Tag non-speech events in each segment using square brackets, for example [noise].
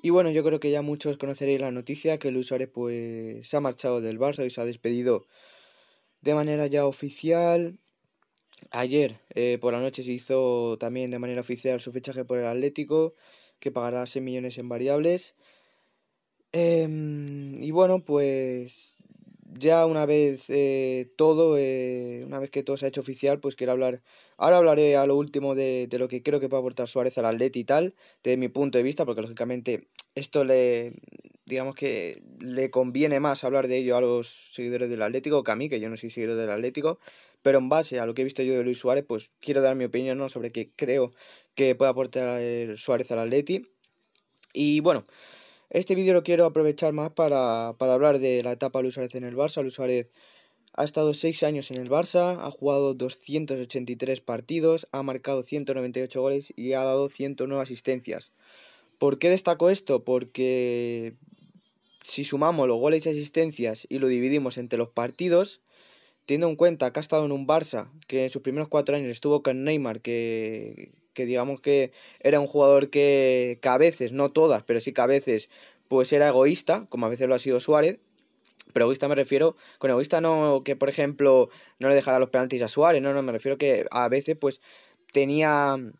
Y bueno, yo creo que ya muchos conoceréis la noticia que el usuario pues se ha marchado del Barça y se ha despedido de manera ya oficial. Ayer eh, por la noche se hizo también de manera oficial su fichaje por el Atlético, que pagará 6 millones en variables. Em, y bueno, pues ya una vez eh, todo, eh, una vez que todo se ha hecho oficial, pues quiero hablar. Ahora hablaré a lo último de, lo que creo que puede aportar Suárez al Atleti y tal, desde mi punto de vista, porque lógicamente esto le. digamos que le conviene más hablar de ello a los seguidores del Atlético que a mí, que yo no soy seguidor del Atlético, pero en base a lo que he visto yo de Luis Suárez, pues quiero dar mi opinión sobre qué creo que puede aportar eh, Suárez al Atleti. Y bueno. Este vídeo lo quiero aprovechar más para, hablar de la etapa de Luis Suárez en el Barça. Luis ha estado 6 años en el Barça, ha jugado 283 partidos, ha marcado 198 goles y ha dado 109 asistencias. ¿Por qué destaco esto? Porque si sumamos los goles y asistencias y lo dividimos entre los partidos, teniendo en cuenta que ha estado en un Barça que en sus primeros 4 años estuvo con Neymar, que, que digamos que era un jugador que, a veces, no todas, pero sí que a veces, pues era egoísta, como a veces lo ha sido Suárez, pero egoísta me refiero, con egoísta no que por ejemplo no le dejara los penaltis a Suárez, no, no, me refiero que a veces pues tenía mm,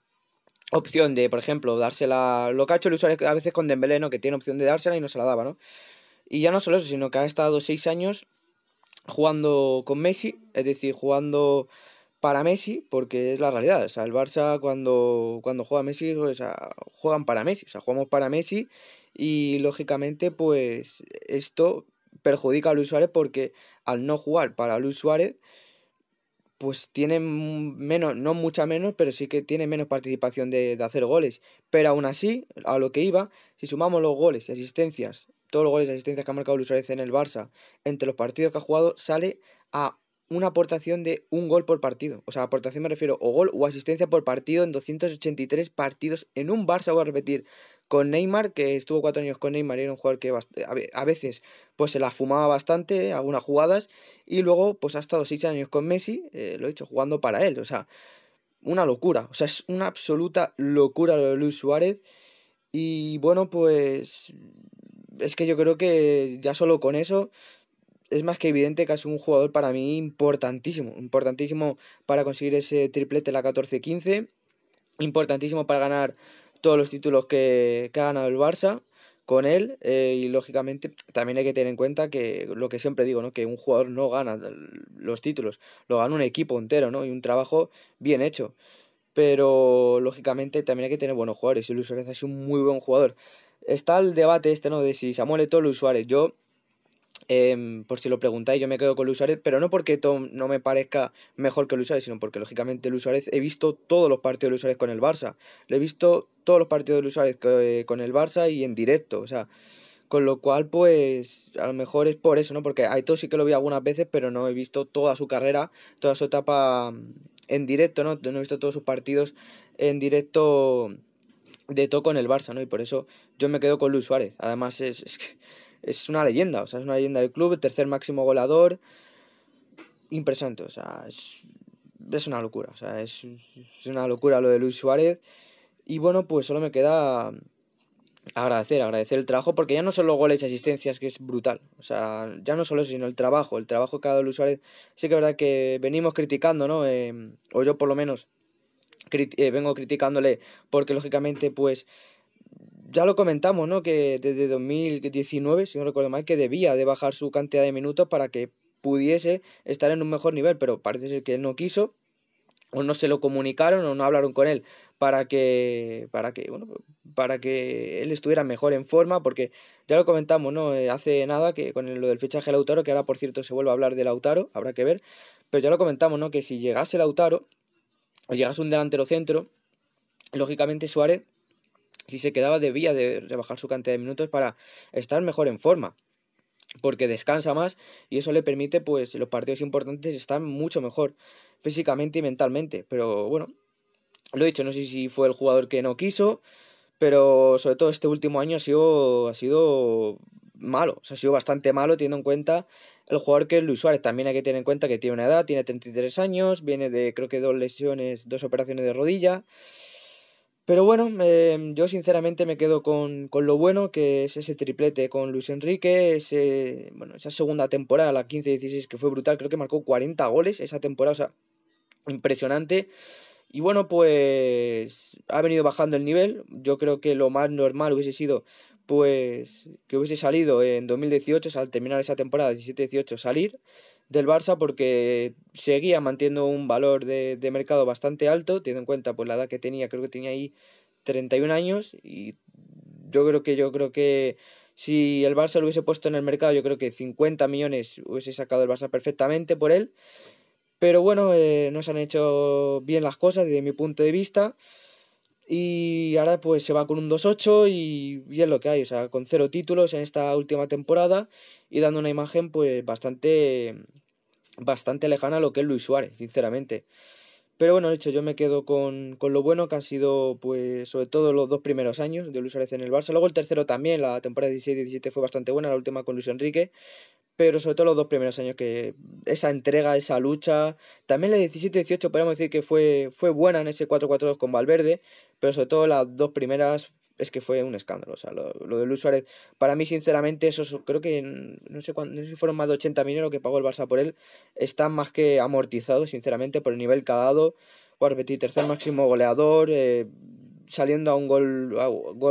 opción de, por ejemplo, dársela, lo que ha hecho Luis Suárez a veces con Dembélé, ¿no? que tiene opción de dársela y no se la daba, ¿no? Y ya no solo eso, sino que ha estado seis años jugando con Messi, es decir, jugando para Messi, porque es la realidad. O sea, el Barça cuando, cuando juega Messi, o sea, juegan para Messi, o sea, jugamos para Messi y lógicamente pues esto perjudica a Luis Suárez porque al no jugar para Luis Suárez pues tiene menos, no mucha menos, pero sí que tiene menos participación de, de hacer goles. Pero aún así, a lo que iba, si sumamos los goles y asistencias, todos los goles y asistencias que ha marcado Luis Suárez en el Barça, entre los partidos que ha jugado, sale a una aportación de un gol por partido. O sea, aportación me refiero o gol o asistencia por partido en 283 partidos en un Barça, voy a repetir, con Neymar, que estuvo cuatro años con Neymar, era un jugador que a veces pues se la fumaba bastante, algunas jugadas, y luego pues ha estado seis años con Messi, eh, lo he hecho jugando para él. O sea, una locura, o sea, es una absoluta locura lo de Luis Suárez. Y bueno, pues es que yo creo que ya solo con eso es más que evidente que es un jugador para mí importantísimo, importantísimo para conseguir ese triplete la 14-15, importantísimo para ganar todos los títulos que, que ha ganado el Barça con él eh, y lógicamente también hay que tener en cuenta que lo que siempre digo, ¿no? que un jugador no gana los títulos, lo gana un equipo entero ¿no? y un trabajo bien hecho. Pero lógicamente también hay que tener buenos jugadores y Luis Suárez es un muy buen jugador. Está el debate este, ¿no? De si Samuel Eto'o o Luis Suárez. Yo Em, por si lo preguntáis, yo me quedo con Luis Suárez, pero no porque Tom no me parezca mejor que Luis Suárez, sino porque lógicamente Luis Suárez he visto todos los partidos de Luis con el Barça. Lo he visto todos los partidos de Luis Suárez eh, con el Barça y en directo, o sea, con lo cual, pues, a lo mejor es por eso, ¿no? Porque Aito sí que lo vi algunas veces, pero no he visto toda su carrera, toda su etapa mm, en directo, ¿no? No he visto todos sus partidos en directo de todo con el Barça, ¿no? Y por eso yo me quedo con Luis Suárez. Además, es, es que es una leyenda, o sea, es una leyenda del club, el tercer máximo goleador. Impresionante, o sea, es, es una locura, o sea, es, una locura lo de Luis Suárez. Y bueno, pues solo me queda agradecer, agradecer el trabajo, porque ya no solo goles y asistencias, que es brutal, o sea, ya no solo eso, sino el trabajo, el trabajo que ha dado Luis Suárez. Sí que es verdad que venimos criticando, ¿no? Em, o yo por lo menos eh, vengo criticándole, porque lógicamente, pues ya lo comentamos, ¿no? Que desde 2019, si no recuerdo mal, que debía de bajar su cantidad de minutos para que pudiese estar en un mejor nivel, pero parece ser que él no quiso o no se lo comunicaron o no hablaron con él para que para que bueno, para que él estuviera mejor en forma porque ya lo comentamos no eh, hace nada que con lo del fichaje de Lautaro que ahora por cierto se vuelve a hablar de Lautaro habrá que ver pero ya lo comentamos no que si llegase Lautaro o llegase un delantero centro lógicamente Suárez si se quedaba debía de rebajar su cantidad de minutos para estar mejor en forma porque descansa más y eso le permite pues los partidos importantes estar mucho mejor físicamente y mentalmente pero bueno lo he dicho no sé si fue el jugador que no quiso pero sobre todo este último año ha sido ha sido malo ha sido bastante malo teniendo en cuenta el jugador que es Luis Suárez también hay que tener en cuenta que tiene una edad tiene 33 años viene de creo que dos lesiones dos operaciones de rodilla pero bueno, em, yo sinceramente me quedo con, lo bueno, que es ese triplete con Luis Enrique, ese, bueno, esa segunda temporada, la 15-16, que fue brutal, creo que marcó 40 goles esa temporada, o sea, impresionante. Y bueno, pues ha venido bajando el nivel, yo creo que lo más normal hubiese sido pues que hubiese salido en 2018, al terminar esa temporada 17-18, salir del Barça porque seguía manteniendo un valor de, mercado bastante alto, teniendo en cuenta pues, la edad que tenía, creo que tenía ahí 31 años y yo creo que yo creo que si el Barça lo hubiese puesto en el mercado, yo creo que 50 millones hubiese sacado el Barça perfectamente por él. Pero bueno, eh, no se han hecho bien las cosas desde mi punto de vista. Y ahora pues se va con un 2-8 y, es lo que hay, o sea, con cero títulos en esta última temporada y dando una imagen pues bastante, bastante lejana a lo que es Luis Suárez, sinceramente. Pero bueno, de hecho yo me quedo con, lo bueno que han sido pues sobre todo los dos primeros años de Luis Suárez en el Barça, luego el tercero también, la temporada 16-17 fue bastante buena, la última con Luis Enrique, pero sobre todo los dos primeros años que esa entrega, esa lucha, también la 17-18 podemos decir que fue, fue buena en ese 4-4-2 con Valverde, pero sobre todo las dos primeras es que fue un escándalo. O sea, lo, lo de Luis Suárez, para mí, sinceramente, eso creo que no sé, cuándo, no sé si fueron más de 80 millones lo que pagó el Barça por él, está más que amortizado, sinceramente, por el nivel que ha dado. Voy a repetir, tercer máximo goleador, eh, saliendo a un gol,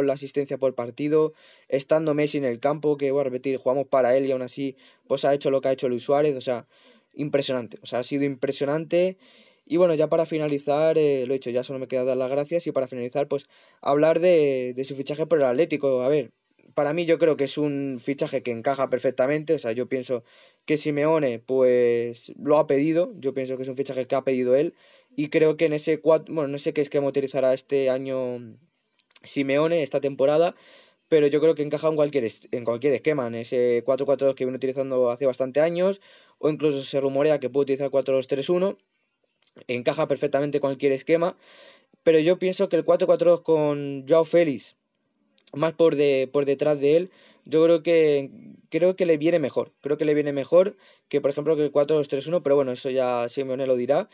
de asistencia por partido, estando Messi en el campo, que voy a repetir, jugamos para él y aún así, pues ha hecho lo que ha hecho Luis Suárez, o sea, impresionante, o sea, ha sido impresionante. Y bueno, ya para finalizar, eh, lo he dicho, ya solo me queda dar las gracias y para finalizar, pues hablar de, su fichaje por el Atlético. A ver, para mí yo creo que es un fichaje que encaja perfectamente. O sea, yo pienso que Simeone pues lo ha pedido. Yo pienso que es un fichaje que ha pedido él. Y creo que en ese cuatro, bueno, no sé qué esquema utilizará este año Simeone, esta temporada. Pero yo creo que encaja en cualquier, en cualquier esquema, en ese 4-4-2 que viene utilizando hace bastante años, o incluso se rumorea que puede utilizar 4-2-3-1 encaja perfectamente cualquier esquema, pero yo pienso que el 4-4-2 con Joao Félix, más por, de, por detrás de él, yo creo que, creo que le viene mejor. Creo que le viene mejor que, por ejemplo, que el 4-2-3-1, pero bueno, eso ya Simeone lo dirá,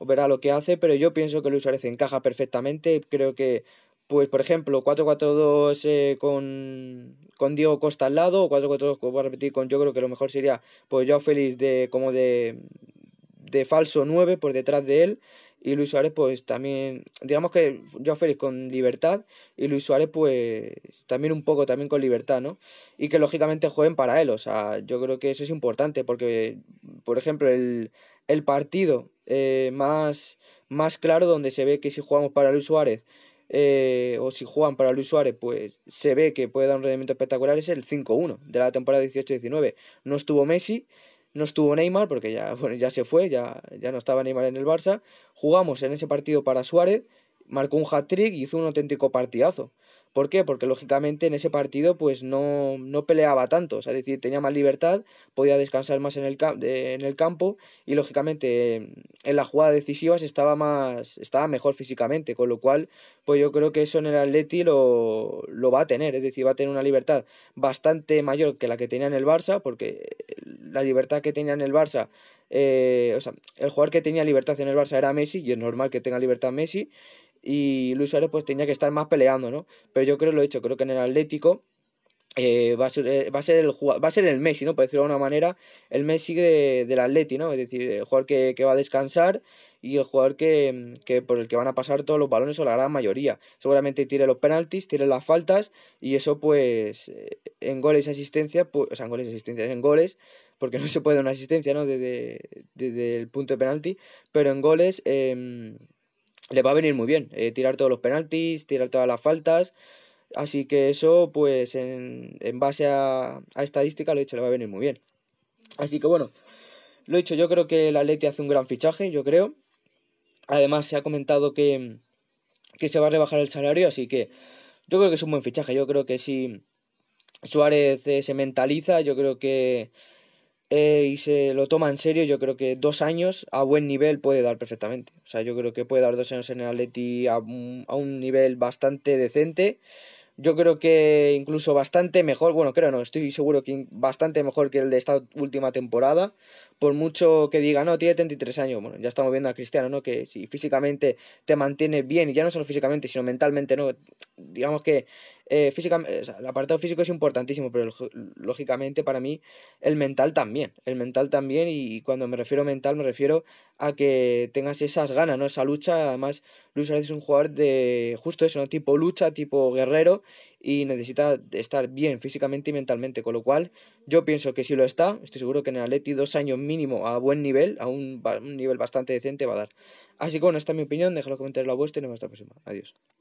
verá lo que hace, pero yo pienso que Luis Suárez encaja perfectamente, creo que pues por ejemplo, 4-4-2 eh, con, con, Diego Costa al lado, o 4-4-2, voy a repetir, con yo creo que lo mejor sería pues Joao Félix de, como de, de falso 9 por detrás de él. Y Luis Suárez, pues también, digamos que yo feliz con libertad y Luis Suárez, pues también un poco también con libertad, ¿no? Y que lógicamente jueguen para él, o sea, yo creo que eso es importante porque, por ejemplo, el, el partido eh, más, más claro donde se ve que si jugamos para Luis Suárez eh, o si juegan para Luis Suárez, pues se ve que puede dar un rendimiento espectacular es el 5-1 de la temporada 18-19. No estuvo Messi no estuvo Neymar porque ya, [laughs] bueno, ya se fue, ya, ya no estaba Neymar en el Barça. Jugamos en ese partido para Suárez, marcó un hat-trick y hizo un auténtico partidazo. ¿Por qué? Porque lógicamente en ese partido pues no, peleaba tanto, o sea, es decir, tenía más libertad, podía descansar más en el, en el campo y lógicamente en las jugadas decisivas estaba, más, estaba mejor físicamente, con lo cual pues yo creo que eso en el Atleti lo, lo va a tener, es decir, va a tener una libertad bastante mayor que la que tenía en el Barça, porque la libertad que tenía en el Barça eh, o sea, el jugador que tenía libertad en el Barça era Messi y es normal que tenga libertad Messi y Luis Suárez pues tenía que estar más peleando, ¿no? Pero yo creo lo he dicho, creo que en el Atlético eh, va, a ser, eh, va, a el va a ser el Messi, ¿no? Por decirlo de alguna manera, el Messi de, del Atleti, ¿no? Es decir, el jugador que, va a descansar y el jugador que, por el que van a pasar todos los balones o la gran mayoría. Seguramente tire los penaltis, tire las faltas y eso pues eh, en goles y asistencia, pues, o sea, en goles y asistencias, en goles, porque [laughs] no se puede una asistencia, ¿no? Desde, el punto de penalti, pero en goles... Em, le va a venir muy bien eh, tirar todos los penaltis, tirar todas las faltas. Así que eso, pues en, base a, a, estadística, lo he dicho, le va a venir muy bien. Así que bueno, lo he dicho, yo creo que el Atleti hace un gran fichaje, yo creo. Además, se ha comentado que, se va a rebajar el salario, así que yo creo que es un buen fichaje. Yo creo que si Suárez eh, se mentaliza, yo creo que eh, y se lo toma en serio, yo creo que dos años a buen nivel puede dar perfectamente. O sea, yo creo que puede dar dos años en el Atleti a un, a un nivel bastante decente. Yo creo que incluso bastante mejor, bueno, creo no, estoy seguro que bastante mejor que el de esta última temporada. Por mucho que diga, no, tiene 33 años, bueno, ya estamos viendo a Cristiano, ¿no? Que si físicamente te mantiene bien, y ya no solo físicamente, sino mentalmente, ¿no? Digamos que eh, físicamente eh, el apartado físico es importantísimo, pero lógicamente para mí el mental también, el mental también y cuando me refiero mental me refiero a que tengas esas ganas, ¿no? Esa lucha, además Luis es un jugador de justo eso, ¿no? Tipo lucha, tipo guerrero y necesita estar bien físicamente y mentalmente, con lo cual yo pienso que si lo está, estoy seguro que en el Atleti dos años mínimo a buen nivel, a un, nivel bastante decente va a dar. Así que bueno, esta es mi opinión, déjalo comentar la vuestra y nos vemos la próxima. Adiós.